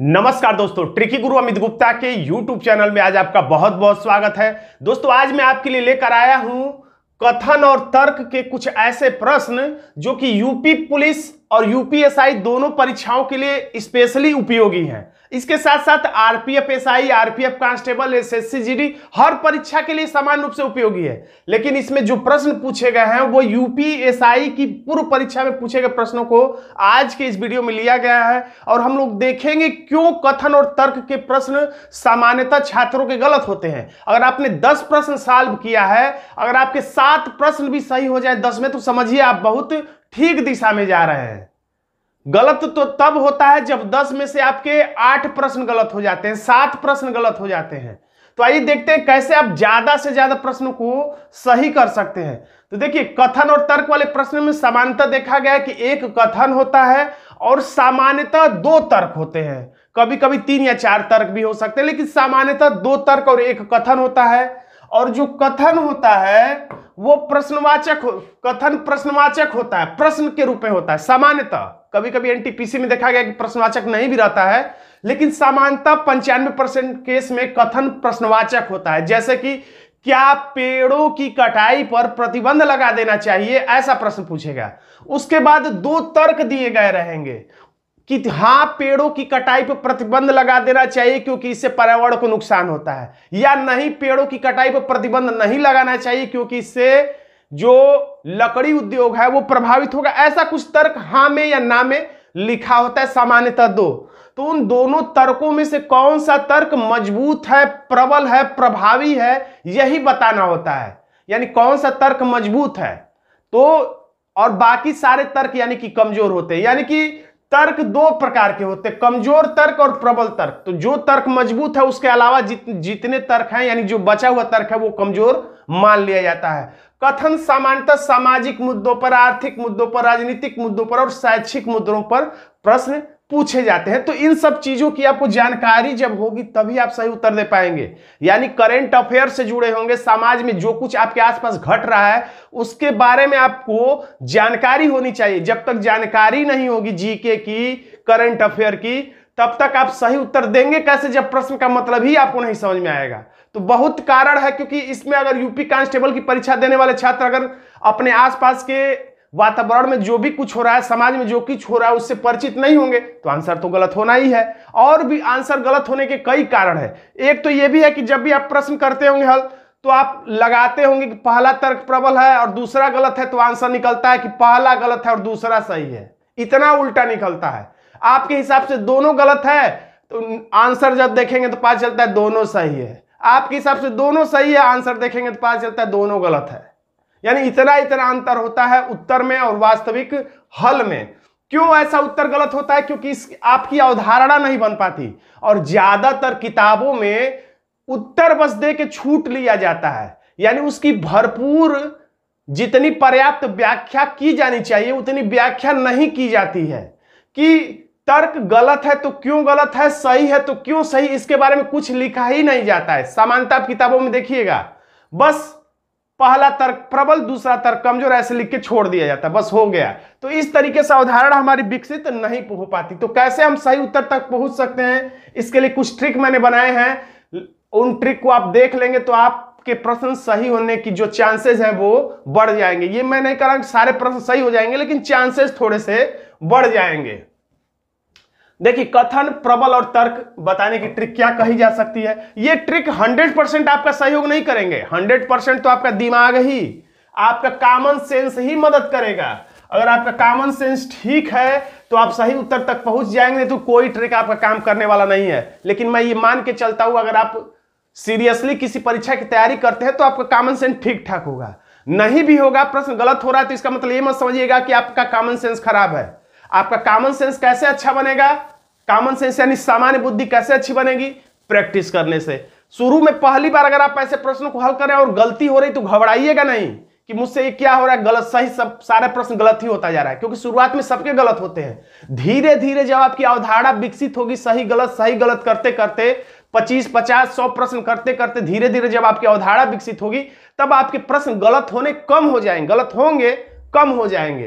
नमस्कार दोस्तों ट्रिकी गुरु अमित गुप्ता के YouTube चैनल में आज आपका बहुत बहुत स्वागत है दोस्तों आज मैं आपके लिए लेकर आया हूं कथन और तर्क के कुछ ऐसे प्रश्न जो कि यूपी पुलिस और यूपीएसआई दोनों परीक्षाओं के लिए स्पेशली उपयोगी हैं इसके साथ साथ RPF P RPF constable G D हर परीक्षा के लिए समान रूप से उपयोगी है लेकिन इसमें जो प्रश्न पूछे गए हैं वो यूपी की पूर्व परीक्षा में पूछे गए प्रश्नों को आज के इस वीडियो में लिया गया है और हम लोग देखेंगे क्यों कथन और तर्क के प्रश्न सामान्यतः छात्रों के गलत होते हैं अगर आपने दस प्रश्न सॉल्व किया है अगर आपके सात प्रश्न भी सही हो जाए दस में तो समझिए आप बहुत ठीक दिशा में जा रहे हैं गलत तो तब होता है जब दस में से आपके आठ प्रश्न गलत हो जाते हैं सात प्रश्न गलत हो जाते हैं तो आइए देखते हैं कैसे आप ज्यादा से ज्यादा प्रश्नों को सही कर सकते हैं तो देखिए कथन और तर्क वाले प्रश्न में समानता देखा गया कि एक कथन होता है और सामान्यतः दो तर्क होते हैं कभी कभी तीन या चार तर्क भी हो सकते हैं लेकिन सामान्यतः दो तर्क और एक कथन होता है और जो कथन होता है वो प्रश्नवाचक कथन प्रश्नवाचक होता है प्रश्न के रूप में होता है सामान्यतः कभी कभी एनटीपीसी में देखा गया कि प्रश्नवाचक नहीं भी रहता है लेकिन सामान्यतः पंचानवे परसेंट केस में कथन प्रश्नवाचक होता है जैसे कि क्या पेड़ों की कटाई पर प्रतिबंध लगा देना चाहिए ऐसा प्रश्न पूछेगा उसके बाद दो तर्क दिए गए रहेंगे कि हाँ पेड़ों की कटाई पर प्रतिबंध लगा देना चाहिए क्योंकि इससे पर्यावरण को नुकसान होता है या नहीं पेड़ों की कटाई पर प्रतिबंध नहीं लगाना चाहिए क्योंकि इससे जो लकड़ी उद्योग है वो प्रभावित होगा ऐसा कुछ तर्क हा में या ना में लिखा होता है सामान्यतः दो तो उन दोनों तर्कों में से कौन सा तर्क मजबूत है प्रबल है प्रभावी है यही बताना होता है यानी कौन सा तर्क मजबूत है तो और बाकी सारे तर्क यानी कि कमजोर होते हैं यानी कि तर्क दो प्रकार के होते हैं कमजोर तर्क और प्रबल तर्क तो जो तर्क मजबूत है उसके अलावा जित, जितने तर्क हैं यानी जो बचा हुआ तर्क है वो कमजोर मान लिया जाता है कथन सामान्यतः सामाजिक मुद्दों पर आर्थिक मुद्दों पर राजनीतिक मुद्दों पर और शैक्षिक मुद्दों पर प्रश्न पूछे जाते हैं तो इन सब चीजों की आपको जानकारी जब होगी तभी आप सही उत्तर दे पाएंगे यानी करेंट अफेयर से जुड़े होंगे समाज में जो कुछ आपके आसपास घट रहा है उसके बारे में आपको जानकारी होनी चाहिए जब तक जानकारी नहीं होगी जीके की करंट अफेयर की तब तक आप सही उत्तर देंगे कैसे जब प्रश्न का मतलब ही आपको नहीं समझ में आएगा तो बहुत कारण है क्योंकि इसमें अगर यूपी कांस्टेबल की परीक्षा देने वाले छात्र अगर अपने आसपास के वातावरण में जो भी कुछ हो रहा है समाज में जो कुछ हो रहा है उससे परिचित नहीं होंगे तो आंसर तो गलत होना ही है और भी आंसर गलत होने के कई कारण है एक तो ये भी है कि जब भी आप प्रश्न करते होंगे हल तो आप लगाते होंगे कि पहला तर्क प्रबल है और दूसरा गलत है तो आंसर निकलता है कि पहला गलत है और दूसरा सही है इतना उल्टा निकलता है आपके हिसाब से दोनों गलत है तो आंसर जब देखेंगे तो पता चलता है दोनों सही है आपके हिसाब से दोनों सही है आंसर देखेंगे तो पता चलता है दोनों गलत है यानी इतना इतना अंतर होता है उत्तर में और वास्तविक हल में क्यों ऐसा उत्तर गलत होता है क्योंकि इस आपकी अवधारणा नहीं बन पाती और ज्यादातर किताबों में उत्तर बस दे के छूट लिया जाता है यानी उसकी भरपूर जितनी पर्याप्त व्याख्या की जानी चाहिए उतनी व्याख्या नहीं की जाती है कि तर्क गलत है तो क्यों गलत है सही है तो क्यों सही इसके बारे में कुछ लिखा ही नहीं जाता है सामान्यता किताबों में देखिएगा बस पहला तर्क प्रबल दूसरा तर्क कमजोर ऐसे लिख के छोड़ दिया जाता है बस हो गया तो इस तरीके से अवधारण हमारी विकसित नहीं हो पाती तो कैसे हम सही उत्तर तक पहुंच सकते हैं इसके लिए कुछ ट्रिक मैंने बनाए हैं उन ट्रिक को आप देख लेंगे तो आप के प्रश्न सही होने की जो चांसेस हैं वो बढ़ जाएंगे ये मैं नहीं कह रहा सारे प्रश्न सही हो जाएंगे लेकिन चांसेस थोड़े से बढ़ जाएंगे देखिए कथन प्रबल और तर्क बताने की ट्रिक क्या कही जा सकती है ये ट्रिक 100 परसेंट आपका सहयोग नहीं करेंगे 100 परसेंट तो आपका दिमाग ही आपका कॉमन सेंस ही मदद करेगा अगर आपका कॉमन सेंस ठीक है तो आप सही उत्तर तक पहुंच जाएंगे तो कोई ट्रिक आपका काम करने वाला नहीं है लेकिन मैं ये मान के चलता हूं अगर आप सीरियसली किसी परीक्षा की तैयारी करते हैं तो आपका कॉमन सेंस ठीक ठाक होगा नहीं भी होगा प्रश्न गलत हो रहा है तो इसका मतलब ये मत समझिएगा कि आपका कॉमन सेंस खराब है आपका कॉमन सेंस कैसे अच्छा बनेगा कॉमन सेंस यानी सामान्य बुद्धि कैसे अच्छी बनेगी प्रैक्टिस करने से शुरू में पहली बार अगर आप ऐसे प्रश्नों को हल करें और गलती हो रही तो घबराइएगा नहीं कि मुझसे ये क्या हो रहा है गलत सही सब सारे प्रश्न गलत ही होता जा रहा है क्योंकि शुरुआत में सबके गलत होते हैं धीरे धीरे जब आपकी अवधारणा विकसित होगी सही गलत सही गलत करते करते 25, 50, 100 प्रश्न करते करते धीरे धीरे जब आपकी अवधारणा विकसित होगी तब आपके प्रश्न गलत होने कम हो जाएंगे गलत होंगे कम हो जाएंगे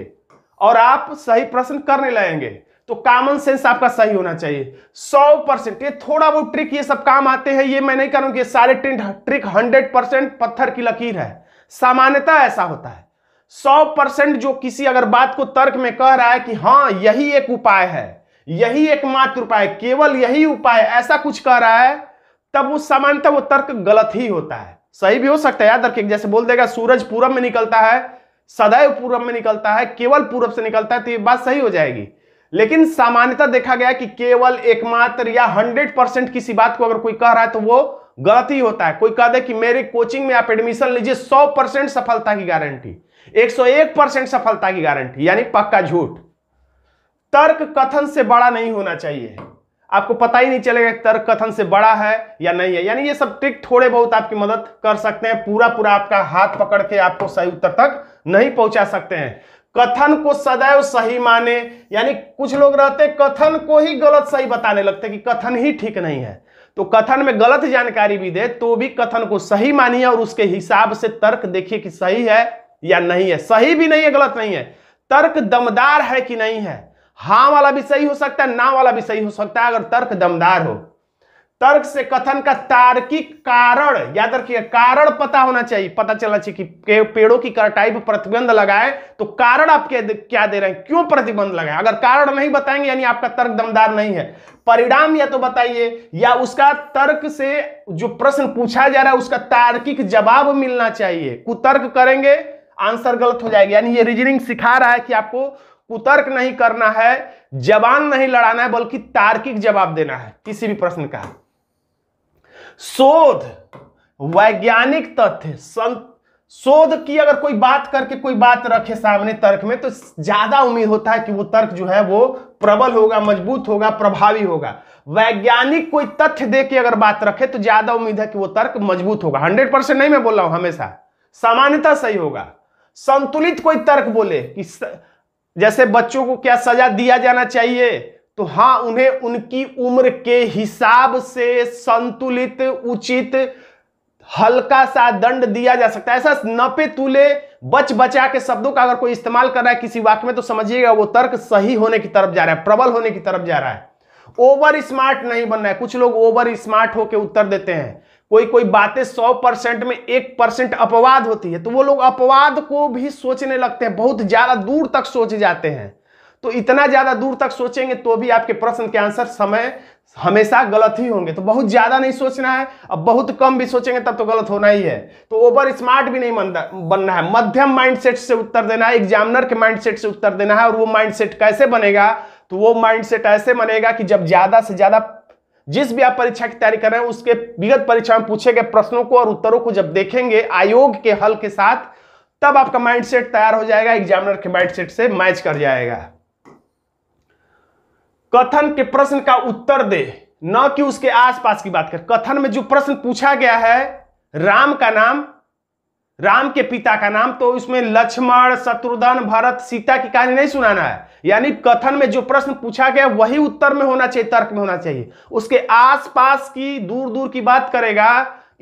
और आप सही प्रश्न करने लगेंगे तो कॉमन सेंस आपका सही होना चाहिए सौ परसेंट ये थोड़ा बहुत ट्रिक ये सब काम आते हैं ये मैं नहीं करूंगी ये सारे ट्रिक हंड्रेड परसेंट पत्थर की लकीर है सामान्यता ऐसा होता है सौ परसेंट जो किसी अगर बात को तर्क में कह रहा है कि हाँ यही एक उपाय है यही एकमात्र उपाय केवल यही उपाय ऐसा कुछ कह रहा है तब वो सामान्यता वो तर्क गलत ही होता है सही भी हो सकता है याद रखिए जैसे बोल देगा सूरज पूरब में निकलता है सदैव पूर्व में निकलता है केवल पूर्व से निकलता है तो ये बात सही हो जाएगी लेकिन सामान्यता देखा गया कि केवल एकमात्र या हंड्रेड परसेंट किसी बात को अगर कोई कह रहा है तो वो गलत ही होता है कोई कह दे कि मेरी कोचिंग में आप एडमिशन लीजिए सौ परसेंट सफलता की गारंटी एक सौ एक परसेंट सफलता की गारंटी यानी पक्का झूठ तर्क कथन से बड़ा नहीं होना चाहिए आपको पता ही नहीं चलेगा तर्क कथन से बड़ा है या नहीं है यानी ये सब ट्रिक थोड़े बहुत आपकी मदद कर सकते हैं पूरा पूरा आपका हाथ पकड़ के आपको सही उत्तर तक नहीं पहुंचा सकते हैं कथन को सदैव सही माने यानी कुछ लोग रहते कथन को ही गलत सही बताने लगते कि कथन ही ठीक नहीं है तो कथन में गलत जानकारी भी दे तो भी कथन को सही मानिए और उसके हिसाब से तर्क देखिए कि सही है या नहीं है सही भी नहीं है गलत नहीं है तर्क दमदार है कि नहीं है हां वाला भी सही हो सकता है ना वाला भी सही हो सकता है अगर तर्क दमदार हो तर्क से कथन का तार्किक कारण याद रखिए कारण पता होना चाहिए पता चलना चाहिए कि पेड़ों की कटाई पर प्रतिबंध लगाए तो कारण आप क्या दे रहे हैं क्यों प्रतिबंध लगाए अगर कारण नहीं बताएंगे यानी आपका तर्क दमदार नहीं है परिणाम या तो बताइए या उसका तर्क से जो प्रश्न पूछा जा रहा है उसका तार्किक जवाब मिलना चाहिए कुतर्क करेंगे आंसर गलत हो जाएगा यानी ये रीजनिंग सिखा रहा है कि आपको कुतर्क नहीं करना है जवान नहीं लड़ाना है बल्कि तार्किक जवाब देना है किसी भी प्रश्न का शोध वैज्ञानिक तथ्य शोध की अगर कोई बात करके कोई बात रखे सामने तर्क में तो ज्यादा उम्मीद होता है कि वो तर्क जो है वो प्रबल होगा मजबूत होगा प्रभावी होगा वैज्ञानिक कोई तथ्य दे के अगर बात रखे तो ज्यादा उम्मीद है कि वो तर्क मजबूत होगा हंड्रेड परसेंट नहीं मैं बोल रहा हूं हमेशा सामान्यता सही होगा संतुलित कोई तर्क बोले कि स... जैसे बच्चों को क्या सजा दिया जाना चाहिए तो हां उन्हें उनकी उम्र के हिसाब से संतुलित उचित हल्का सा दंड दिया जा सकता है ऐसा नपे तुले बच बचा के शब्दों का अगर कोई इस्तेमाल कर रहा है किसी वाक्य में तो समझिएगा वो तर्क सही होने की तरफ जा रहा है प्रबल होने की तरफ जा रहा है ओवर स्मार्ट नहीं बनना है कुछ लोग ओवर स्मार्ट होकर उत्तर देते हैं कोई कोई बातें सौ परसेंट में एक परसेंट अपवाद होती है तो वो लोग अपवाद को भी सोचने लगते हैं बहुत ज्यादा दूर तक सोच जाते हैं तो इतना ज्यादा दूर तक सोचेंगे तो भी आपके प्रश्न के आंसर समय हमेशा गलत ही होंगे तो बहुत ज्यादा नहीं सोचना है अब बहुत कम भी सोचेंगे तब तो गलत होना ही है तो ओवर स्मार्ट भी नहीं बनना है मध्यम माइंडसेट से उत्तर देना है एग्जामिनर के माइंडसेट से उत्तर देना है और वो माइंडसेट कैसे बनेगा तो वो माइंडसेट ऐसे बनेगा कि जब ज्यादा से ज्यादा जिस भी आप परीक्षा की तैयारी कर रहे हैं उसके विगत परीक्षा में पूछे गए प्रश्नों को और उत्तरों को जब देखेंगे आयोग के हल के साथ तब आपका माइंडसेट तैयार हो जाएगा एग्जामिनर के माइंडसेट से मैच कर जाएगा कथन के प्रश्न का उत्तर दे न कि उसके आसपास की बात कर कथन में जो प्रश्न पूछा गया है राम का नाम राम के पिता का नाम तो उसमें लक्ष्मण शत्रुधन भरत सीता की कहानी नहीं सुनाना है यानी कथन में जो प्रश्न पूछा गया वही उत्तर में होना चाहिए तर्क में होना चाहिए उसके आसपास की दूर दूर की बात करेगा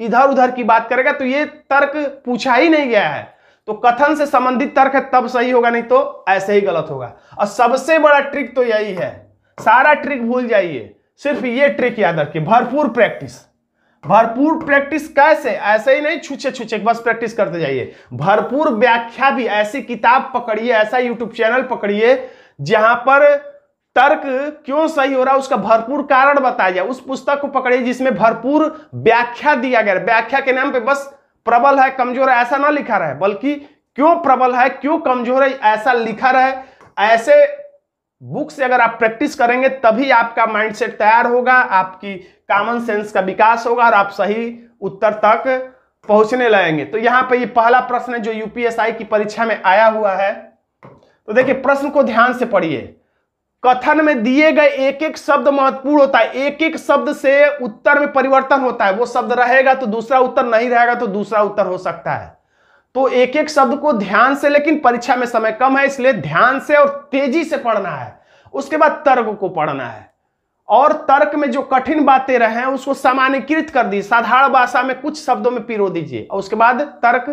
इधर उधर की बात करेगा तो ये तर्क पूछा ही नहीं गया है तो कथन से संबंधित तर्क है तब सही होगा नहीं तो ऐसे ही गलत होगा और सबसे बड़ा ट्रिक तो यही है सारा ट्रिक भूल जाइए सिर्फ ये ट्रिक याद रखिए भरपूर प्रैक्टिस भरपूर प्रैक्टिस कैसे ऐसे ही नहीं छुचे छुचे बस प्रैक्टिस करते जाइए भरपूर व्याख्या भी ऐसी किताब पकड़िए ऐसा यूट्यूब चैनल पकड़िए जहां पर तर्क क्यों सही हो रहा है उसका भरपूर कारण बताया जाए उस पुस्तक को पकड़िए जिसमें भरपूर व्याख्या दिया गया व्याख्या के नाम पे बस प्रबल है कमजोर है ऐसा ना लिखा रहे बल्कि क्यों प्रबल है क्यों कमजोर है ऐसा लिखा रहे ऐसे बुक से अगर आप प्रैक्टिस करेंगे तभी आपका माइंडसेट तैयार होगा आपकी कॉमन सेंस का विकास होगा और आप सही उत्तर तक पहुंचने लगेंगे तो यहाँ पे ये पहला प्रश्न है जो यूपीएसआई की परीक्षा में आया हुआ है तो देखिए प्रश्न को ध्यान से पढ़िए कथन में दिए गए एक एक शब्द महत्वपूर्ण होता है एक एक शब्द से उत्तर में परिवर्तन होता है वो शब्द रहेगा तो दूसरा उत्तर नहीं रहेगा तो दूसरा उत्तर हो सकता है तो एक एक शब्द को ध्यान से लेकिन परीक्षा में समय कम है इसलिए ध्यान से और तेजी से पढ़ना है उसके बाद तर्क को पढ़ना है और तर्क में जो कठिन बातें रहे उसको सामान्यकृत कर दीजिए साधारण भाषा में कुछ शब्दों में पिरो दीजिए और उसके बाद तर्क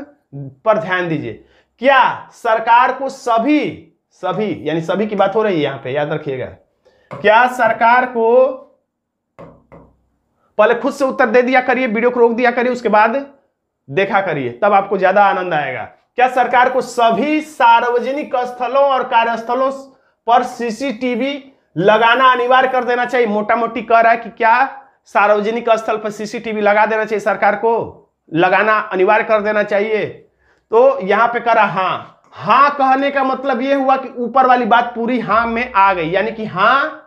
पर ध्यान दीजिए क्या सरकार को सभी सभी यानी सभी की बात हो रही है यहां पे याद रखिएगा क्या सरकार को पहले खुद से उत्तर दे दिया करिए वीडियो को रोक दिया करिए उसके बाद देखा करिए तब आपको ज्यादा आनंद आएगा क्या सरकार को सभी सार्वजनिक स्थलों और कार्यस्थलों पर सीसीटीवी लगाना अनिवार्य कर देना चाहिए मोटा मोटी कह रहा है कि क्या सार्वजनिक स्थल पर सीसीटीवी लगा देना चाहिए सरकार को लगाना अनिवार्य कर देना चाहिए तो यहां पे कह रहा हां हां कहने का मतलब यह हुआ कि ऊपर वाली बात पूरी हाँ में आ गई यानी कि हाँ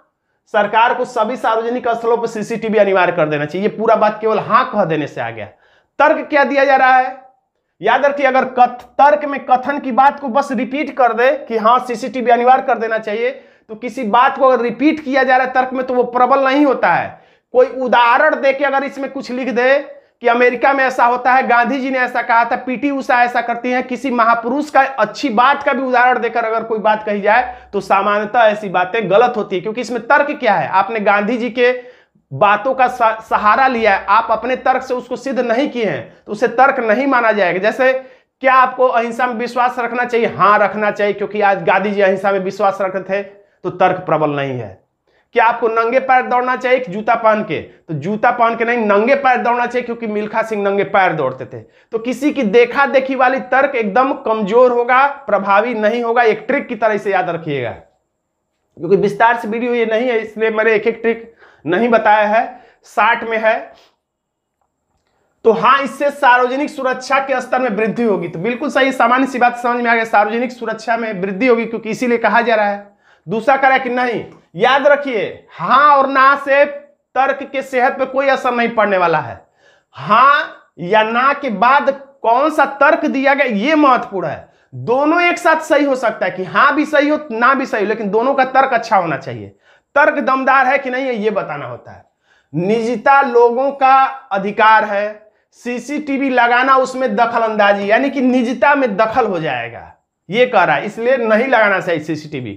सरकार को सभी सार्वजनिक स्थलों पर सीसीटीवी अनिवार्य कर देना चाहिए पूरा बात केवल हां कह देने से आ गया तर्क क्या दिया जा रहा है याद रखिए अगर कथ तर्क में कथन की बात को बस रिपीट कर दे कि हाँ सीसीटीवी अनिवार्य कर देना चाहिए तो किसी बात को अगर रिपीट किया जा रहा है तर्क में तो वो प्रबल नहीं होता है कोई उदाहरण दे के अगर इसमें कुछ लिख दे कि अमेरिका में ऐसा होता है गांधी जी ने ऐसा कहा था पीटी उषा ऐसा करती हैं किसी महापुरुष का अच्छी बात का भी उदाहरण देकर अगर कोई बात कही जाए तो सामान्यतः ऐसी बातें गलत होती है क्योंकि इसमें तर्क क्या है आपने गांधी जी के बातों का सहारा लिया है आप अपने तर्क से उसको सिद्ध नहीं किए हैं तो उसे तर्क नहीं माना जाएगा जैसे क्या आपको अहिंसा में विश्वास रखना चाहिए हाँ रखना चाहिए क्योंकि आज गांधी जी अहिंसा में विश्वास रखते थे तो तर्क प्रबल नहीं है क्या आपको नंगे पैर दौड़ना चाहिए कि जूता पहन के तो जूता पहन के नहीं नंगे पैर दौड़ना चाहिए क्योंकि मिल्खा सिंह नंगे पैर दौड़ते थे तो किसी की देखा देखी वाली तर्क एकदम कमजोर होगा प्रभावी नहीं होगा एक ट्रिक की तरह से याद रखिएगा क्योंकि विस्तार से वीडियो ये नहीं है इसलिए मैंने एक एक ट्रिक नहीं बताया है साठ में है तो हाँ इससे सार्वजनिक सुरक्षा के स्तर में वृद्धि होगी तो बिल्कुल सही सामान्य सी बात समझ में आ गया सार्वजनिक सुरक्षा में वृद्धि होगी क्योंकि इसीलिए कहा जा रहा है दूसरा करा कि नहीं याद रखिए हां और ना से तर्क के सेहत पे कोई असर नहीं पड़ने वाला है हां या ना के बाद कौन सा तर्क दिया गया ये महत्वपूर्ण है दोनों एक साथ सही हो सकता है कि हां भी सही हो ना भी सही हो लेकिन दोनों का तर्क अच्छा होना चाहिए तर्क दमदार है कि नहीं है ये बताना होता है निजता लोगों का अधिकार है सीसीटीवी लगाना उसमें दखल अंदाजी यानी कि निजता में दखल हो जाएगा यह कह रहा है इसलिए नहीं लगाना चाहिए सीसीटीवी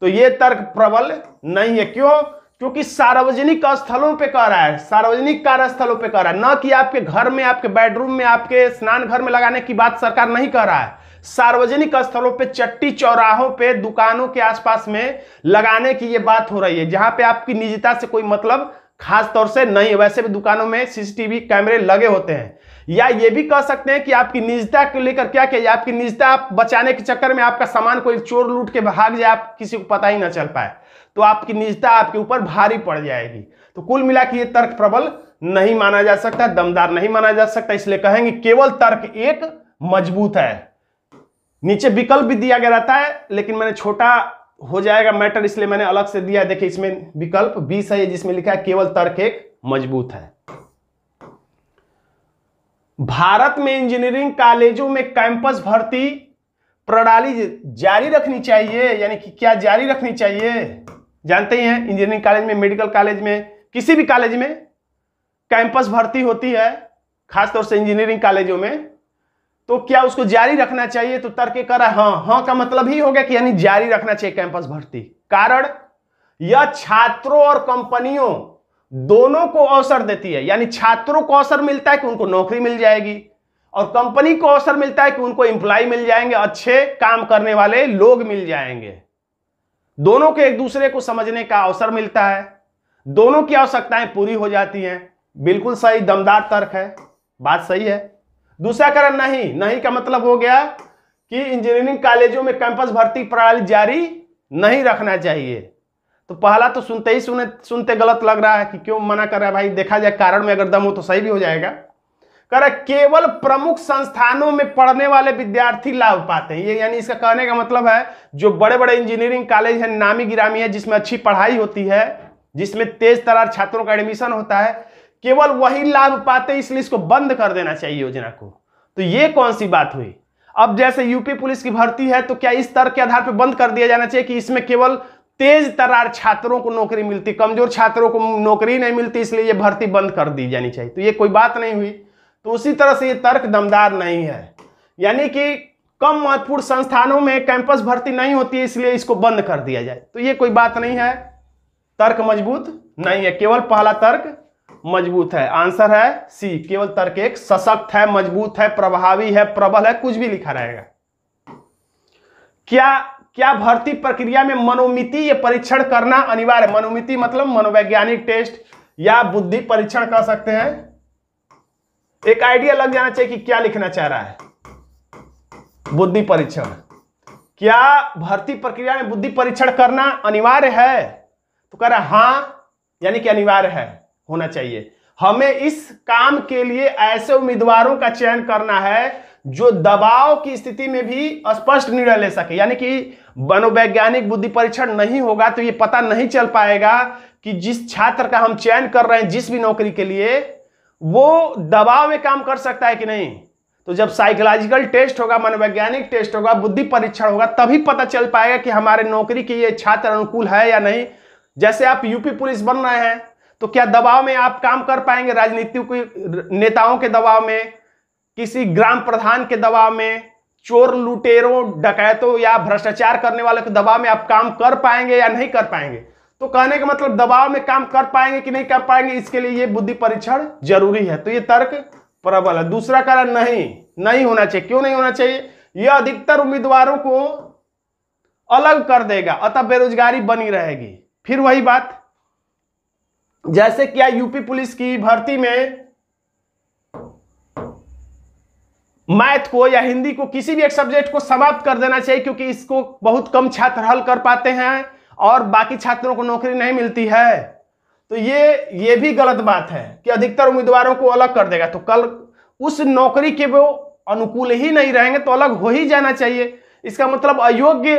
तो ये तर्क प्रबल नहीं है क्यों क्योंकि सार्वजनिक स्थलों पे कह रहा है सार्वजनिक कार्यस्थलों पे कह रहा है ना कि आपके घर में आपके बेडरूम में आपके स्नान घर में लगाने की बात सरकार नहीं कह रहा है सार्वजनिक स्थलों पे चट्टी चौराहों पे दुकानों के आसपास में लगाने की ये बात हो रही है जहां पे आपकी निजता से कोई मतलब खास तौर से नहीं है वैसे भी दुकानों में सीसीटीवी कैमरे लगे होते हैं या ये भी कह सकते हैं कि आपकी निजता को लेकर क्या किया आपकी निजता आप बचाने के चक्कर में आपका सामान कोई चोर लूट के भाग जाए आप किसी को पता ही ना चल पाए तो आपकी निजता आपके ऊपर भारी पड़ जाएगी तो कुल मिला के ये तर्क प्रबल नहीं माना जा सकता दमदार नहीं माना जा सकता इसलिए कहेंगे केवल तर्क एक मजबूत है नीचे विकल्प भी दिया गया रहता है लेकिन मैंने छोटा हो जाएगा मैटर इसलिए मैंने अलग से दिया देखिए इसमें विकल्प बीस है जिसमें लिखा है केवल तर्क एक मजबूत है भारत में इंजीनियरिंग कॉलेजों में कैंपस भर्ती प्रणाली जारी रखनी चाहिए यानी कि क्या जारी रखनी चाहिए जानते ही हैं इंजीनियरिंग कॉलेज में मेडिकल कॉलेज में किसी भी कॉलेज में कैंपस भर्ती होती है खासतौर से इंजीनियरिंग कॉलेजों में तो क्या उसको जारी रखना चाहिए तो तर्क कर रहा हाँ हाँ का मतलब ही हो गया कि यानी जारी रखना चाहिए कैंपस भर्ती कारण यह छात्रों और कंपनियों दोनों को अवसर देती है यानी छात्रों को अवसर मिलता है कि उनको नौकरी मिल जाएगी और कंपनी को अवसर मिलता है कि उनको एम्प्लॉय मिल जाएंगे अच्छे काम करने वाले लोग मिल जाएंगे दोनों के एक दूसरे को समझने का अवसर मिलता है दोनों की आवश्यकताएं पूरी हो जाती हैं बिल्कुल सही दमदार तर्क है बात सही है दूसरा कारण नहीं नहीं का मतलब हो गया कि इंजीनियरिंग कॉलेजों में कैंपस भर्ती प्रणाली जारी नहीं रखना चाहिए तो पहला तो सुनते ही सुने सुनते गलत लग रहा है कि क्यों मना कर रहा है भाई देखा जाए कारण में अगर दम हो तो सही भी हो जाएगा है केवल प्रमुख संस्थानों में पढ़ने वाले विद्यार्थी लाभ पाते हैं ये यानी इसका कहने का मतलब है जो बड़े बड़े इंजीनियरिंग कॉलेज है नामी गिरामी है जिसमें अच्छी पढ़ाई होती है जिसमें तेज तरार छात्रों का एडमिशन होता है केवल वही लाभ पाते इसलिए इसको बंद कर देना चाहिए योजना को तो ये कौन सी बात हुई अब जैसे यूपी पुलिस की भर्ती है तो क्या इस तर्क के आधार पर बंद कर दिया जाना चाहिए कि इसमें केवल तेज तरार छात्रों को नौकरी मिलती कमजोर छात्रों को नौकरी नहीं मिलती इसलिए ये भर्ती बंद कर दी जानी चाहिए तो ये कोई बात नहीं हुई तो उसी तरह से ये तर्क दमदार नहीं है यानी कि कम महत्वपूर्ण संस्थानों में कैंपस भर्ती नहीं होती है इसलिए इसको बंद कर दिया जाए तो ये कोई बात नहीं है तर्क मजबूत नहीं है केवल पहला तर्क मजबूत है आंसर है सी केवल तर्क एक सशक्त है मजबूत है प्रभावी है प्रबल है कुछ भी लिखा रहेगा क्या क्या भर्ती प्रक्रिया में मनोमितीय परीक्षण करना अनिवार्य मनोमिति मतलब मनोवैज्ञानिक टेस्ट या बुद्धि परीक्षण कर सकते हैं एक आइडिया लग जाना चाहिए कि क्या लिखना चाह रहा है बुद्धि परीक्षण क्या भर्ती प्रक्रिया में बुद्धि परीक्षण करना अनिवार्य है तो कह रहा हां यानी कि अनिवार्य है होना चाहिए हमें इस काम के लिए ऐसे उम्मीदवारों का चयन करना है जो दबाव की स्थिति में भी स्पष्ट निर्णय ले सके यानी कि मनोवैज्ञानिक बुद्धि परीक्षण नहीं होगा तो ये पता नहीं चल पाएगा कि जिस छात्र का हम चयन कर रहे हैं जिस भी नौकरी के लिए वो दबाव में काम कर सकता है कि नहीं तो जब साइकोलॉजिकल टेस्ट होगा मनोवैज्ञानिक टेस्ट होगा बुद्धि परीक्षण होगा तभी पता चल पाएगा कि हमारे नौकरी के ये छात्र अनुकूल है या नहीं जैसे आप यूपी पुलिस बन रहे हैं तो क्या दबाव में आप काम कर पाएंगे राजनीतिक नेताओं के दबाव में किसी ग्राम प्रधान के दबाव में चोर लुटेरों डकैतों या भ्रष्टाचार करने वाले के दबाव में आप काम कर पाएंगे या नहीं कर पाएंगे तो कहने का मतलब दबाव में काम कर पाएंगे कि नहीं कर पाएंगे इसके लिए ये बुद्धि परीक्षण जरूरी है तो ये तर्क प्रबल है दूसरा कारण नहीं नहीं होना चाहिए क्यों नहीं होना चाहिए यह अधिकतर उम्मीदवारों को अलग कर देगा अतः बेरोजगारी बनी रहेगी फिर वही बात जैसे क्या यूपी पुलिस की भर्ती में मैथ को या हिंदी को किसी भी एक सब्जेक्ट को समाप्त कर देना चाहिए क्योंकि इसको बहुत कम छात्र हल कर पाते हैं और बाकी छात्रों को नौकरी नहीं मिलती है तो ये ये भी गलत बात है कि अधिकतर उम्मीदवारों को अलग कर देगा तो कल उस नौकरी के वो अनुकूल ही नहीं रहेंगे तो अलग हो ही जाना चाहिए इसका मतलब अयोग्य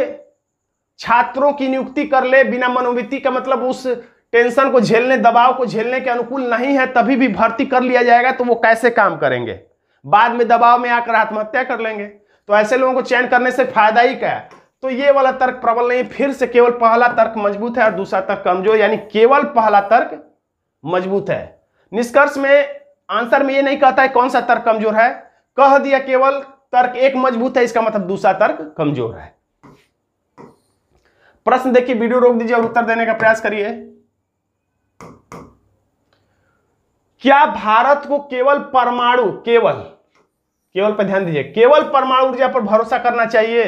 छात्रों की नियुक्ति कर ले बिना मनोवृत्ति का मतलब उस टेंशन को झेलने दबाव को झेलने के अनुकूल नहीं है तभी भी भर्ती कर लिया जाएगा तो वो कैसे काम करेंगे बाद में दबाव में आकर आत्महत्या कर लेंगे तो ऐसे लोगों को चयन करने से फायदा ही क्या है तो ये वाला तर्क प्रबल नहीं फिर से केवल पहला तर्क मजबूत है और दूसरा तर्क कमजोर यानी केवल पहला तर्क मजबूत है निष्कर्ष में आंसर में ये नहीं कहता है कौन सा तर्क कमजोर है कह दिया केवल तर्क एक मजबूत है इसका मतलब दूसरा तर्क कमजोर है प्रश्न देखिए वीडियो रोक दीजिए और उत्तर देने का प्रयास करिए क्या भारत को केवल परमाणु केवल केवल पर ध्यान दीजिए केवल परमाणु ऊर्जा पर भरोसा करना चाहिए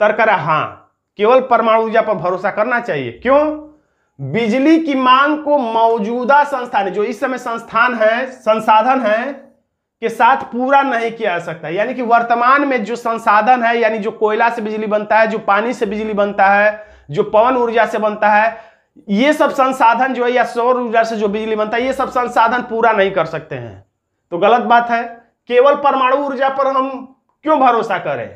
तर्क रहा हां केवल परमाणु ऊर्जा पर भरोसा करना चाहिए क्यों बिजली की मांग को मौजूदा संस्थान जो इस समय संस्थान है संसाधन है के साथ पूरा नहीं किया जा सकता यानी कि वर्तमान में जो संसाधन है यानी जो कोयला से बिजली बनता है जो पानी से बिजली बनता है जो पवन ऊर्जा से बनता है ये सब संसाधन जो है या सौर ऊर्जा से जो बिजली बनता है ये सब संसाधन पूरा नहीं कर सकते हैं तो गलत बात है केवल परमाणु ऊर्जा पर हम क्यों भरोसा करें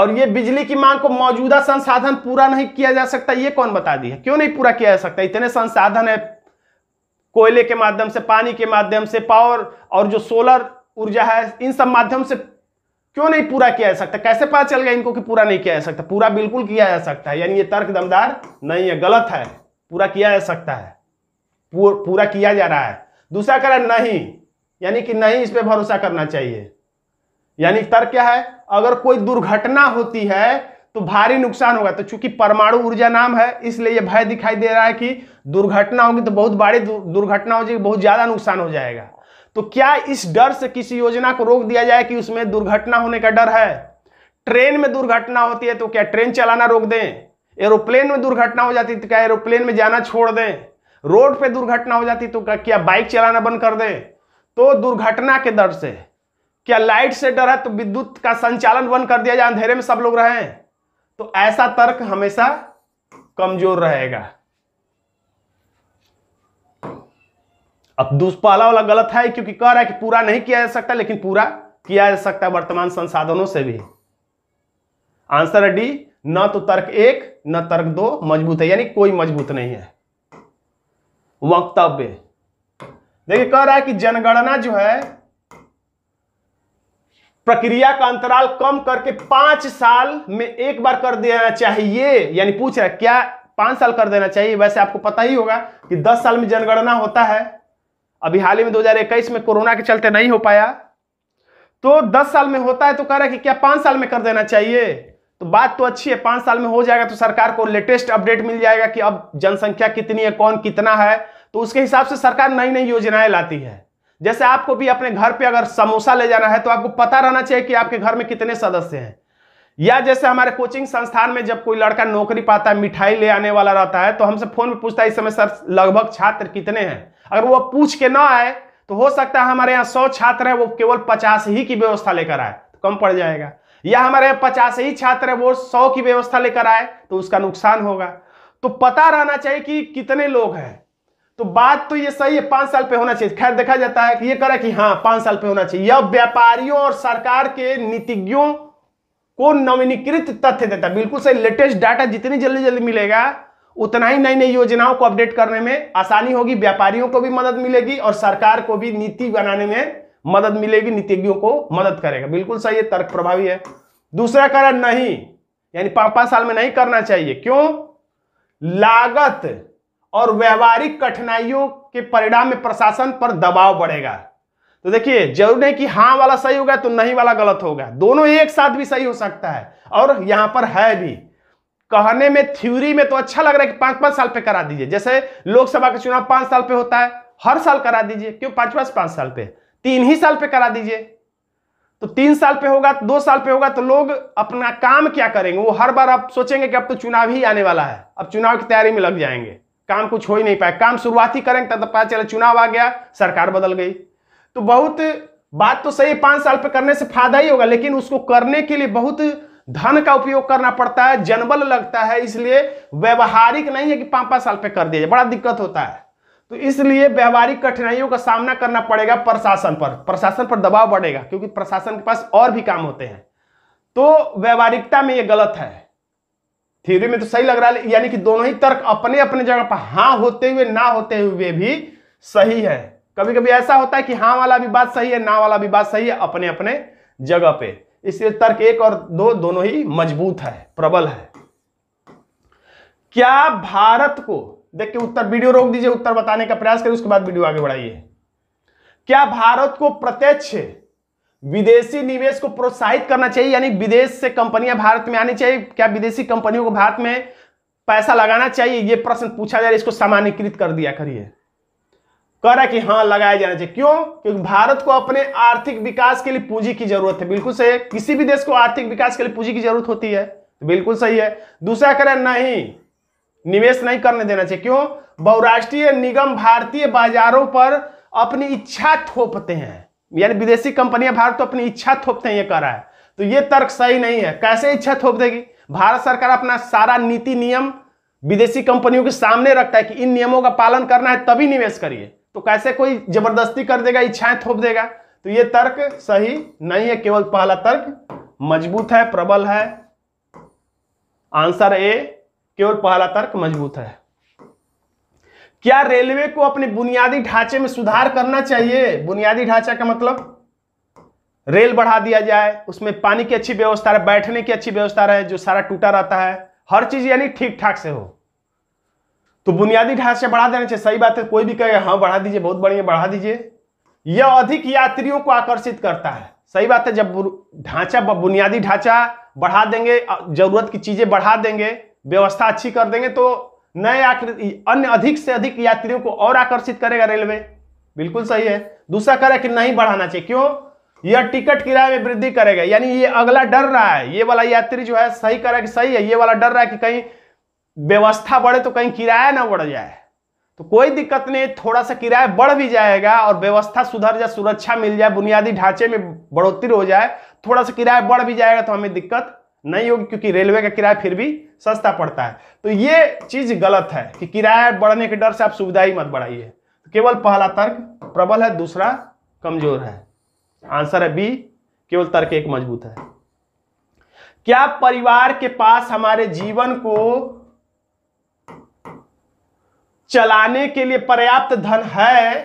और ये बिजली की मांग को मौजूदा संसाधन पूरा नहीं किया जा सकता ये कौन बता दिया क्यों नहीं पूरा किया जा सकता इतने संसाधन है कोयले के माध्यम से पानी के माध्यम से पावर और जो सोलर ऊर्जा है इन सब माध्यम से क्यों नहीं पूरा किया जा सकता कैसे पता चल गया इनको कि पूरा नहीं किया जा सकता पूरा बिल्कुल किया जा सकता है यानी ये तर्क दमदार नहीं है गलत है पूरा किया जा सकता है पूरा किया जा रहा है दूसरा कारण नहीं यानी कि नहीं इस पर भरोसा करना चाहिए यानी तर्क क्या है अगर कोई दुर्घटना होती है तो भारी नुकसान होगा तो चूंकि परमाणु ऊर्जा नाम है इसलिए यह भय दिखाई दे रहा है कि दुर्घटना होगी तो बहुत बड़ी दुर्घटना हो जाएगी बहुत ज्यादा नुकसान हो जाएगा तो क्या इस डर से किसी योजना को रोक दिया जाए कि उसमें दुर्घटना होने का डर है ट्रेन में दुर्घटना होती है तो क्या ट्रेन चलाना रोक दें एरोप्लेन में दुर्घटना हो जाती तो क्या एरोप्लेन में जाना छोड़ दें रोड पे दुर्घटना हो जाती तो क्या बाइक चलाना बंद कर दें तो दुर्घटना के डर से क्या लाइट से डर है तो विद्युत का संचालन बंद कर दिया जाए अंधेरे में सब लोग रहें तो ऐसा तर्क हमेशा कमजोर रहेगा अब पहला वाला गलत है क्योंकि कह रहा है कि पूरा नहीं किया जा सकता लेकिन पूरा किया जा सकता है वर्तमान संसाधनों से भी आंसर है डी न तो तर्क एक न तर्क दो मजबूत है यानी कोई मजबूत नहीं है वक्तव्य देखिए कह रहा है कि जनगणना जो है प्रक्रिया का अंतराल कम करके पांच साल में एक बार कर देना चाहिए यानी पूछ रहा है क्या पांच साल कर देना चाहिए वैसे आपको पता ही होगा कि दस साल में जनगणना होता है अभी हाल ही में 2021 में कोरोना के चलते नहीं हो पाया तो 10 साल में होता है तो कह रहा है कि क्या पांच साल में कर देना चाहिए तो बात तो अच्छी है पांच साल में हो जाएगा तो सरकार को लेटेस्ट अपडेट मिल जाएगा कि अब जनसंख्या कितनी है कौन कितना है तो उसके हिसाब से सरकार नई नई योजनाएं लाती है जैसे आपको भी अपने घर पे अगर समोसा ले जाना है तो आपको पता रहना चाहिए कि आपके घर में कितने सदस्य हैं या जैसे हमारे कोचिंग संस्थान में जब कोई लड़का नौकरी पाता है मिठाई ले आने वाला रहता है तो हमसे फोन पर पूछता है इस समय सर लगभग छात्र कितने हैं अगर वो पूछ के ना आए तो हो सकता है हमारे यहाँ सौ छात्र है वो केवल पचास ही की व्यवस्था लेकर आए तो कम पड़ जाएगा या हमारे यहाँ पचास ही छात्र है वो सौ की व्यवस्था लेकर आए तो उसका नुकसान होगा तो पता रहना चाहिए कि कितने लोग हैं तो बात तो ये सही है पांच साल पे होना चाहिए खैर देखा जाता है कि ये करे कि हाँ पांच साल पे होना चाहिए यह व्यापारियों और सरकार के नीतिज्ञों को नवीनीकृत तथ्य देता है बिल्कुल सही लेटेस्ट डाटा जितनी जल्दी जल्दी मिलेगा उतना ही नई नई योजनाओं को अपडेट करने में आसानी होगी व्यापारियों को भी मदद मिलेगी और सरकार को भी नीति बनाने में मदद मिलेगी नीतिज्ञों को मदद करेगा बिल्कुल सही है तर्क प्रभावी है दूसरा कारण नहीं यानी पांच पांच साल में नहीं करना चाहिए क्यों लागत और व्यवहारिक कठिनाइयों के परिणाम में प्रशासन पर दबाव बढ़ेगा तो देखिए जरूर नहीं कि हाँ वाला सही होगा तो नहीं वाला गलत होगा दोनों एक साथ भी सही हो सकता है और यहां पर है भी कहने में थ्योरी में तो अच्छा लग रहा है कि पांच पांच साल पे करा दीजिए जैसे लोकसभा का चुनाव पांच साल पे होता है हर साल करा दीजिए क्यों पांच पांच पांच साल पे तीन ही साल पे करा दीजिए तो तीन साल पे होगा दो साल पे होगा तो लोग अपना काम क्या करेंगे वो हर बार आप सोचेंगे कि अब तो चुनाव ही आने वाला है अब चुनाव की तैयारी में लग जाएंगे काम कुछ हो ही नहीं पाए काम शुरुआत ही करेंगे तब तो पता चला चुनाव आ गया सरकार बदल गई तो बहुत बात तो सही है पांच साल पे करने से फायदा ही होगा लेकिन उसको करने के लिए बहुत धन का उपयोग करना पड़ता है जनबल लगता है इसलिए व्यवहारिक नहीं है कि पांच पांच साल पे कर दिया जाए बड़ा दिक्कत होता है तो इसलिए व्यवहारिक कठिनाइयों का सामना करना पड़ेगा प्रशासन पर प्रशासन पर दबाव बढ़ेगा क्योंकि प्रशासन के पास और भी काम होते हैं तो व्यवहारिकता में यह गलत है थ्योरी में तो सही लग रहा है यानी कि दोनों ही तर्क अपने अपने जगह पर हाँ होते हुए ना होते हुए भी सही है कभी कभी ऐसा होता है कि हाँ वाला भी बात सही है ना वाला भी बात सही है अपने अपने जगह पे इसलिए तर्क एक और दो दोनों ही मजबूत है प्रबल है क्या भारत को देख के उत्तर वीडियो रोक दीजिए उत्तर बताने का प्रयास करिए उसके बाद वीडियो आगे बढ़ाइए क्या भारत को प्रत्यक्ष विदेशी निवेश को प्रोत्साहित करना चाहिए यानी विदेश से कंपनियां भारत में आनी चाहिए क्या विदेशी कंपनियों को भारत में पैसा लगाना चाहिए यह प्रश्न पूछा जाए इसको सामान्यकृत कर दिया करिए कह कि हाँ लगाया जाना चाहिए क्यों क्योंकि भारत को अपने आर्थिक विकास के लिए पूंजी की जरूरत है बिल्कुल सही है किसी भी देश को आर्थिक विकास के लिए पूंजी की जरूरत होती है बिल्कुल सही है दूसरा कह रहे नहीं निवेश नहीं करने देना चाहिए क्यों बहुराष्ट्रीय निगम भारतीय बाजारों पर अपनी इच्छा थोपते हैं यानी विदेशी कंपनियां भारत तो अपनी इच्छा थोपते हैं ये कह रहा है तो ये तर्क सही नहीं है कैसे इच्छा थोप देगी भारत सरकार अपना सारा नीति नियम विदेशी कंपनियों के सामने रखता है कि इन नियमों का पालन करना है तभी निवेश करिए तो कैसे कोई जबरदस्ती कर देगा इच्छाएं थोप देगा तो ये तर्क सही नहीं है केवल पहला तर्क मजबूत है प्रबल है आंसर ए केवल पहला तर्क मजबूत है क्या रेलवे को अपने बुनियादी ढांचे में सुधार करना चाहिए बुनियादी ढांचा का मतलब रेल बढ़ा दिया जाए उसमें पानी की अच्छी व्यवस्था रहे बैठने की अच्छी व्यवस्था रहे जो सारा टूटा रहता है हर चीज यानी ठीक ठाक से हो तो बुनियादी ढांचे बढ़ा देना चाहिए सही बात है कोई भी कहेगा हाँ बढ़ा दीजिए बहुत बढ़िया बढ़ा दीजिए यह अधिक यात्रियों को आकर्षित करता है सही बात है जब ढांचा बुनियादी ढांचा बढ़ा देंगे जरूरत की चीजें बढ़ा देंगे व्यवस्था अच्छी कर देंगे तो नए अन्य अधिक से अधिक यात्रियों को और आकर्षित करेगा रेलवे बिल्कुल सही है दूसरा कह रहा है कि नहीं बढ़ाना चाहिए क्यों यह टिकट किराए में वृद्धि करेगा यानी ये अगला डर रहा है ये वाला यात्री जो है सही कह रहा है कि सही है ये वाला डर रहा है कि कहीं व्यवस्था बढ़े तो कहीं किराया ना बढ़ जाए तो कोई दिक्कत नहीं थोड़ा सा किराया बढ़ भी जाएगा और व्यवस्था सुधर जाए सुरक्षा मिल जाए बुनियादी ढांचे में बढ़ोतरी हो जाए थोड़ा सा किराया बढ़ भी जाएगा तो हमें दिक्कत नहीं होगी क्योंकि रेलवे का किराया फिर भी सस्ता पड़ता है तो ये चीज गलत है कि किराया बढ़ने के डर से आप सुविधा ही मत बढ़ाइए तो केवल पहला तर्क प्रबल है दूसरा कमजोर है आंसर है बी केवल तर्क एक मजबूत है क्या परिवार के पास हमारे जीवन को चलाने के लिए पर्याप्त धन है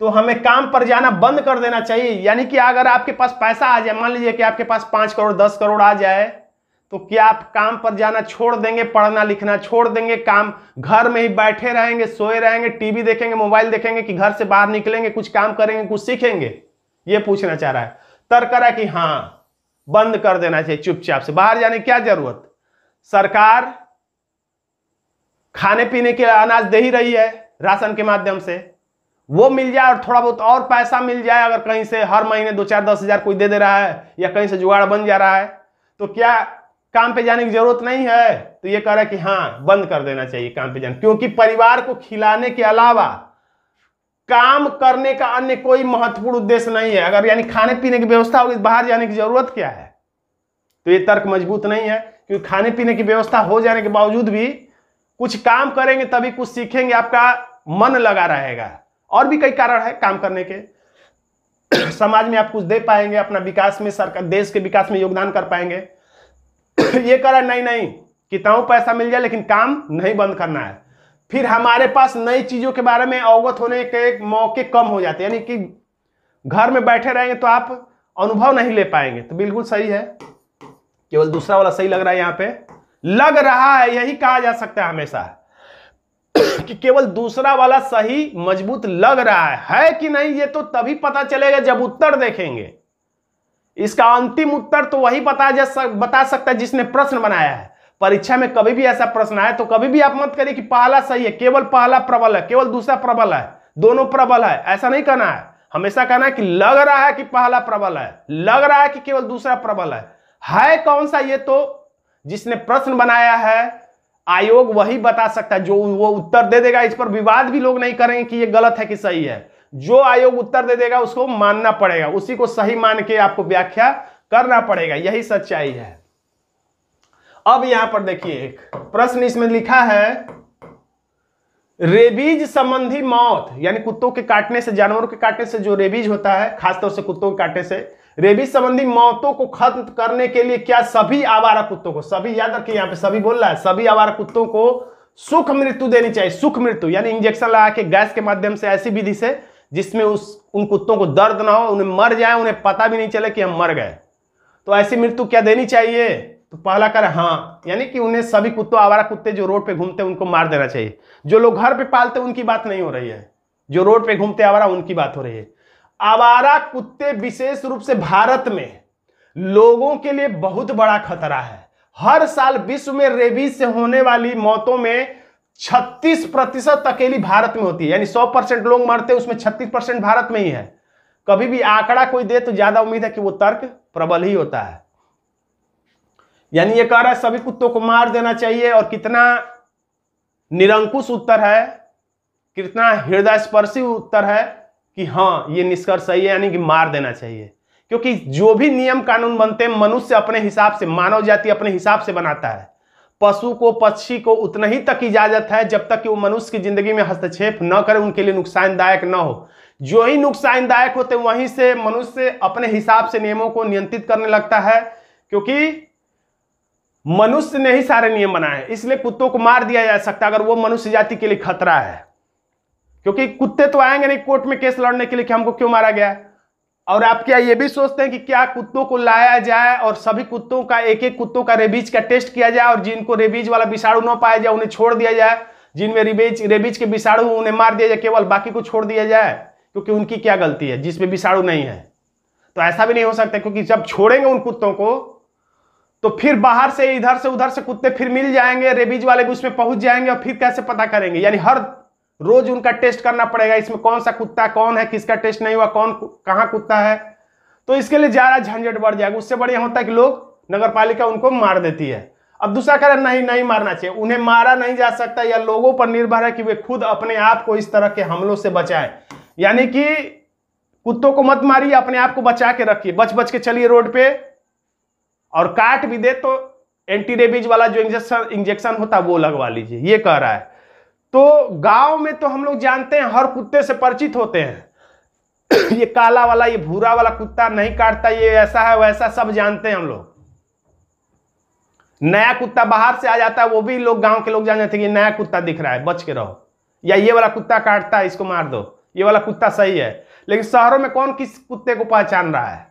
तो हमें काम पर जाना बंद कर देना चाहिए यानी कि अगर आपके पास पैसा आ जाए मान लीजिए कि आपके पास पांच करोड़ दस करोड़ आ जाए तो क्या आप काम पर जाना छोड़ देंगे पढ़ना लिखना छोड़ देंगे काम घर में ही बैठे रहेंगे सोए रहेंगे टीवी देखेंगे मोबाइल देखेंगे कि घर से बाहर निकलेंगे कुछ काम करेंगे कुछ सीखेंगे ये पूछना चाह रहा है तर्क रहा कि हाँ बंद कर देना चाहिए चुपचाप से बाहर जाने की क्या जरूरत सरकार खाने पीने के अनाज दे ही रही है राशन के माध्यम से वो मिल जाए और थोड़ा बहुत और पैसा मिल जाए अगर कहीं से हर महीने दो चार दस हजार कोई दे दे रहा है या कहीं से जुगाड़ बन जा रहा है तो क्या काम पे जाने की जरूरत नहीं है तो ये कह रहा है कि हाँ बंद कर देना चाहिए काम पे जाने क्योंकि परिवार को खिलाने के अलावा काम करने का अन्य कोई महत्वपूर्ण उद्देश्य नहीं है अगर यानी खाने पीने की व्यवस्था होगी तो बाहर जाने की जरूरत क्या है तो ये तर्क मजबूत नहीं है क्योंकि खाने पीने की व्यवस्था हो जाने के बावजूद भी कुछ काम करेंगे तभी कुछ सीखेंगे आपका मन लगा रहेगा और भी कई कारण है काम करने के समाज में आप कुछ दे पाएंगे अपना विकास में सरकार देश के विकास में योगदान कर पाएंगे ये है नहीं नहीं किताओं पैसा मिल जाए लेकिन काम नहीं बंद करना है फिर हमारे पास नई चीजों के बारे में अवगत होने के मौके कम हो जाते हैं यानी कि घर में बैठे रहेंगे तो आप अनुभव नहीं ले पाएंगे तो बिल्कुल सही है केवल दूसरा वाला सही लग रहा है यहाँ पे लग रहा है यही कहा जा सकता है हमेशा कि केवल दूसरा वाला सही मजबूत लग रहा है है कि नहीं ये तो तभी पता चलेगा जब उत्तर देखेंगे इसका अंतिम उत्तर तो वही बता जा सक, बता सकता है जिसने प्रश्न बनाया है परीक्षा में कभी भी ऐसा प्रश्न आया तो कभी भी आप मत करिए कि पहला सही है केवल पहला प्रबल है केवल दूसरा प्रबल है दोनों प्रबल है ऐसा नहीं कहना है हमेशा कहना है कि लग रहा है कि पहला प्रबल है लग रहा है कि केवल दूसरा प्रबल है है कौन सा ये तो जिसने प्रश्न बनाया है आयोग वही बता सकता है जो वो उत्तर दे देगा इस पर विवाद भी लोग नहीं करेंगे कि ये गलत है कि सही है जो आयोग उत्तर दे देगा उसको मानना पड़ेगा उसी को सही मान के आपको व्याख्या करना पड़ेगा यही सच्चाई है अब यहां पर देखिए एक प्रश्न इसमें लिखा है रेबीज संबंधी मौत यानी कुत्तों के काटने से जानवरों के काटने से जो रेबीज होता है खासतौर से कुत्तों के काटने से रेबीज संबंधी मौतों को खत्म करने के लिए क्या सभी आवारा कुत्तों को सभी याद रखिए यहाँ पे सभी बोल रहा है सभी आवारा कुत्तों को सुख मृत्यु देनी चाहिए सुख मृत्यु यानी इंजेक्शन लगा के गैस के माध्यम से ऐसी विधि से जिसमें उस उन कुत्तों को दर्द ना हो उन्हें मर जाए उन्हें पता भी नहीं चले कि हम मर गए तो ऐसी मृत्यु क्या देनी चाहिए तो पहला कर हाँ यानी कि उन्हें सभी कुत्तों आवारा कुत्ते जो रोड पे घूमते हैं उनको मार देना चाहिए जो लोग घर पे पालते उनकी बात नहीं हो रही है जो रोड पे घूमते आवारा उनकी बात हो रही है आवारा कुत्ते विशेष रूप से भारत में लोगों के लिए बहुत बड़ा खतरा है हर साल विश्व में रेबीज से होने वाली मौतों में 36 प्रतिशत अकेली भारत में होती है यानी 100 परसेंट लोग मरते उसमें 36 परसेंट भारत में ही है कभी भी आंकड़ा कोई दे तो ज्यादा उम्मीद है कि वो तर्क प्रबल ही होता है यानी ये कह रहा है सभी कुत्तों को मार देना चाहिए और कितना निरंकुश उत्तर है कितना हृदय स्पर्शी उत्तर है कि हाँ ये निष्कर्ष सही है यानी कि मार देना चाहिए क्योंकि जो भी नियम कानून बनते हैं मनुष्य अपने हिसाब से मानव जाति अपने हिसाब से बनाता है पशु को पक्षी को उतना ही तक इजाजत है जब तक कि वो मनुष्य की जिंदगी में हस्तक्षेप न करे उनके लिए नुकसानदायक न हो जो ही नुकसानदायक होते वहीं से मनुष्य अपने हिसाब से नियमों को नियंत्रित करने लगता है क्योंकि मनुष्य ने ही सारे नियम बनाए इसलिए कुत्तों को मार दिया जा सकता है अगर वो मनुष्य जाति के लिए खतरा है क्योंकि कुत्ते तो आएंगे नहीं कोर्ट में केस लड़ने के लिए कि हमको क्यों मारा गया और आप क्या ये भी सोचते हैं कि क्या कुत्तों को लाया जाए और सभी कुत्तों का एक एक कुत्तों का रेबीज का टेस्ट किया जाए और जिनको रेबीज वाला विषाणु न पाया जाए उन्हें छोड़ दिया जाए जिनमें रेबीज रेबीज के विषाणु उन्हें मार दिया जाए केवल बाकी को छोड़ दिया जाए क्योंकि उनकी क्या गलती है जिसमें विषाणु नहीं है तो ऐसा भी नहीं हो सकता क्योंकि जब छोड़ेंगे उन कुत्तों को तो फिर बाहर से इधर से उधर से कुत्ते फिर मिल जाएंगे रेबीज वाले भी उसमें पहुंच जाएंगे और फिर कैसे पता करेंगे यानी हर रोज उनका टेस्ट करना पड़ेगा इसमें कौन सा कुत्ता कौन है किसका टेस्ट नहीं हुआ कौन कहाँ कुत्ता है तो इसके लिए ज़्यादा झंझट बढ़ जाएगा उससे बढ़िया होता है कि लोग नगर पालिका उनको मार देती है अब दूसरा कारण नहीं नहीं मारना चाहिए उन्हें मारा नहीं जा सकता या लोगों पर निर्भर है कि वे खुद अपने आप को इस तरह के हमलों से बचाए यानी कि कुत्तों को मत मारिए अपने आप को बचा के रखिए बच बच के चलिए रोड पे और काट भी दे तो एंटी रेबीज वाला जो इंजेक्शन इंजेक्शन होता है वो लगवा लीजिए ये कह रहा है तो गांव में तो हम लोग जानते हैं हर कुत्ते से परिचित होते हैं ये काला वाला ये भूरा वाला कुत्ता नहीं काटता ये ऐसा है वैसा सब जानते हैं हम लोग नया कुत्ता बाहर से आ जाता है वो भी लोग गांव के लोग जान जाते हैं कि नया कुत्ता दिख रहा है बच के रहो या ये वाला कुत्ता काटता है इसको मार दो ये वाला कुत्ता सही है लेकिन शहरों में कौन किस कुत्ते को पहचान रहा है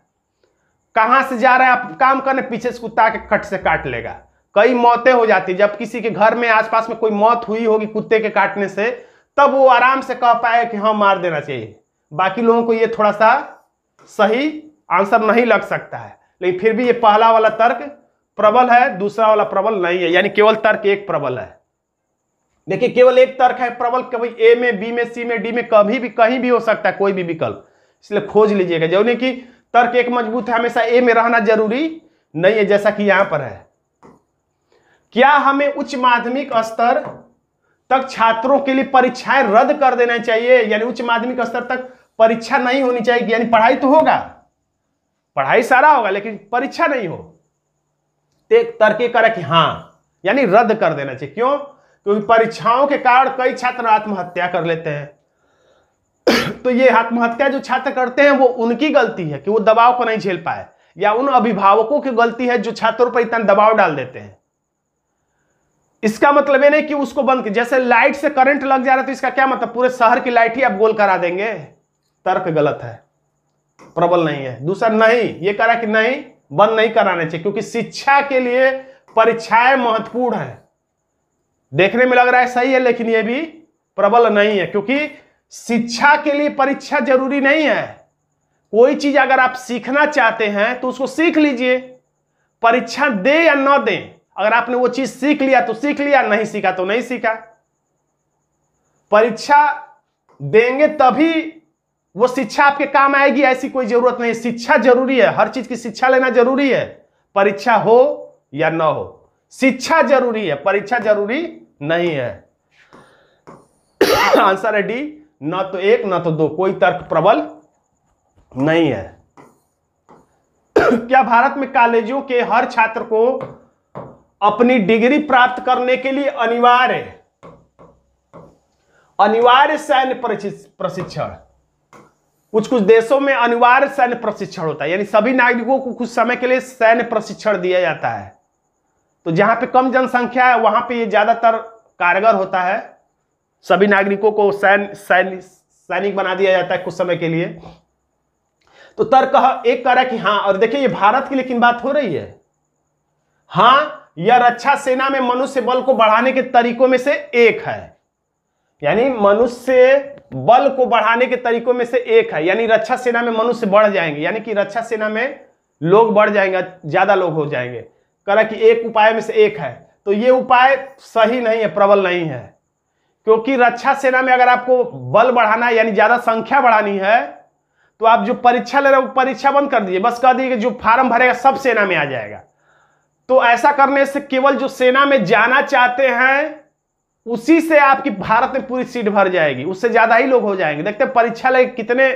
कहां से जा रहा है आप काम करने पीछे से कुत्ता के कट से काट लेगा कई मौतें हो जाती जब किसी के घर में आसपास में कोई मौत हुई होगी कुत्ते के काटने से तब वो आराम से कह पाए कि हाँ मार देना चाहिए बाकी लोगों को ये थोड़ा सा सही आंसर नहीं लग सकता है लेकिन फिर भी ये पहला वाला तर्क प्रबल है दूसरा वाला प्रबल नहीं है यानी केवल तर्क एक प्रबल है देखिए केवल एक तर्क है प्रबल कभी ए में बी में सी में डी में कभी भी कहीं भी हो सकता है कोई भी विकल्प इसलिए खोज लीजिएगा जो कि तर्क एक मजबूत है हमेशा ए में रहना जरूरी नहीं है जैसा कि यहां पर है क्या हमें उच्च माध्यमिक स्तर तक छात्रों के लिए परीक्षाएं रद्द कर देना चाहिए यानी उच्च माध्यमिक स्तर तक परीक्षा नहीं होनी चाहिए यानी पढ़ाई तो होगा पढ़ाई सारा होगा लेकिन परीक्षा नहीं हो तो तर्क करा कि हाँ यानी रद्द कर देना चाहिए क्यों क्योंकि परीक्षाओं के कारण कई छात्र आत्महत्या कर लेते हैं तो ये आत्महत्या जो छात्र करते हैं वो उनकी गलती है कि वो दबाव को नहीं झेल पाए या उन अभिभावकों की गलती है जो छात्रों पर इतना दबाव डाल देते हैं इसका मतलब ये नहीं कि उसको बंद जैसे लाइट से करंट लग जा रहा है तो इसका क्या मतलब पूरे शहर की लाइट ही आप गोल करा देंगे तर्क गलत है प्रबल नहीं है दूसरा नहीं ये कह रहा कि नहीं बंद नहीं कराना चाहिए क्योंकि शिक्षा के लिए परीक्षाएं महत्वपूर्ण है देखने में लग रहा है सही है लेकिन यह भी प्रबल नहीं है क्योंकि शिक्षा के लिए परीक्षा जरूरी नहीं है कोई चीज अगर आप सीखना चाहते हैं तो उसको सीख लीजिए परीक्षा दे या ना दें अगर आपने वो चीज सीख लिया तो सीख लिया नहीं सीखा तो नहीं सीखा परीक्षा देंगे तभी वो शिक्षा आपके काम आएगी ऐसी कोई जरूरत नहीं शिक्षा जरूरी है हर चीज की शिक्षा लेना जरूरी है परीक्षा हो या ना हो शिक्षा जरूरी है परीक्षा जरूरी नहीं है आंसर है डी न तो एक न तो दो कोई तर्क प्रबल नहीं है क्या भारत में कॉलेजों के हर छात्र को अपनी डिग्री प्राप्त करने के लिए अनिवार्य अनिवार्य सैन्य प्रशिक्षण कुछ कुछ देशों में अनिवार्य सैन्य प्रशिक्षण होता है यानी सभी नागरिकों को कुछ समय के लिए सैन्य प्रशिक्षण दिया जाता है तो जहां पे कम जनसंख्या है वहां पे ये ज्यादातर कारगर होता है सभी नागरिकों को सैन्य सैन्य सैनिक बना दिया जाता है कुछ समय के लिए तो तर्क एक कह रहा कि हाँ और देखिए ये भारत की लेकिन बात हो रही है हाँ यह रक्षा अच्छा सेना में मनुष्य बल को बढ़ाने के तरीकों में से एक है यानी मनुष्य बल को बढ़ाने के तरीकों में से एक है यानी रक्षा सेना में मनुष्य बढ़ जाएंगे यानी कि रक्षा सेना में लोग बढ़ जाएंगे ज्यादा लोग हो जाएंगे करा कि एक उपाय में से एक है तो ये उपाय सही नहीं है प्रबल नहीं है क्योंकि रक्षा सेना में अगर आपको बल बढ़ाना है यानी ज्यादा संख्या बढ़ानी है तो आप जो परीक्षा ले रहे हो परीक्षा बंद कर दीजिए बस कह दीजिए जो फार्म भरेगा सब सेना में आ जाएगा तो ऐसा करने से केवल जो सेना में जाना चाहते हैं उसी से आपकी भारत में पूरी सीट भर जाएगी उससे ज्यादा ही लोग हो जाएंगे देखते हैं परीक्षा लगे कितने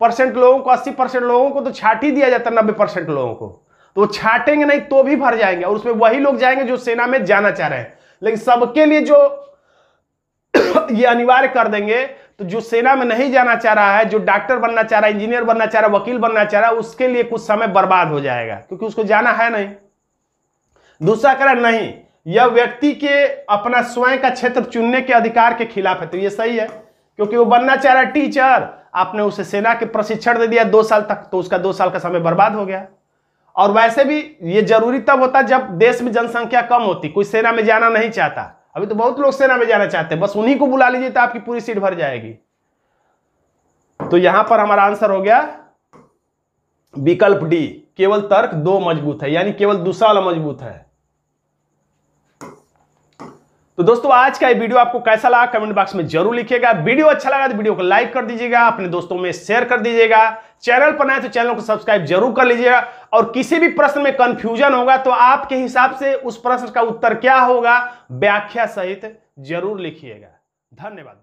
परसेंट लोगों को अस्सी परसेंट लोगों को तो छाट ही दिया जाता है नब्बे परसेंट लोगों को तो छाटेंगे नहीं तो भी भर जाएंगे और उसमें वही लोग जाएंगे जो सेना में जाना चाह रहे हैं लेकिन सबके लिए जो ये अनिवार्य कर देंगे तो जो सेना में नहीं जाना चाह रहा है जो डॉक्टर बनना चाह रहा है इंजीनियर बनना चाह रहा है वकील बनना चाह रहा है उसके लिए कुछ समय बर्बाद हो जाएगा क्योंकि उसको जाना है नहीं दूसरा कारण नहीं यह व्यक्ति के अपना स्वयं का क्षेत्र चुनने के अधिकार के खिलाफ है तो ये सही है क्योंकि वो बनना चाह रहा है टीचर आपने उसे सेना के प्रशिक्षण दे दिया दो साल तक तो उसका दो साल का समय बर्बाद हो गया और वैसे भी ये जरूरी तब होता जब देश में जनसंख्या कम होती कोई सेना में जाना नहीं चाहता अभी तो बहुत लोग सेना में जाना चाहते हैं बस उन्हीं को बुला लीजिए तो आपकी पूरी सीट भर जाएगी तो यहां पर हमारा आंसर हो गया विकल्प डी केवल तर्क दो मजबूत है यानी केवल दूसरा वाला मजबूत है तो दोस्तों आज का ये वीडियो आपको कैसा लगा कमेंट बॉक्स में जरूर लिखिएगा वीडियो अच्छा लगा तो वीडियो को लाइक कर दीजिएगा अपने दोस्तों में शेयर कर दीजिएगा चैनल पर नए तो चैनल को सब्सक्राइब जरूर कर लीजिएगा और किसी भी प्रश्न में कंफ्यूजन होगा तो आपके हिसाब से उस प्रश्न का उत्तर क्या होगा व्याख्या सहित जरूर लिखिएगा धन्यवाद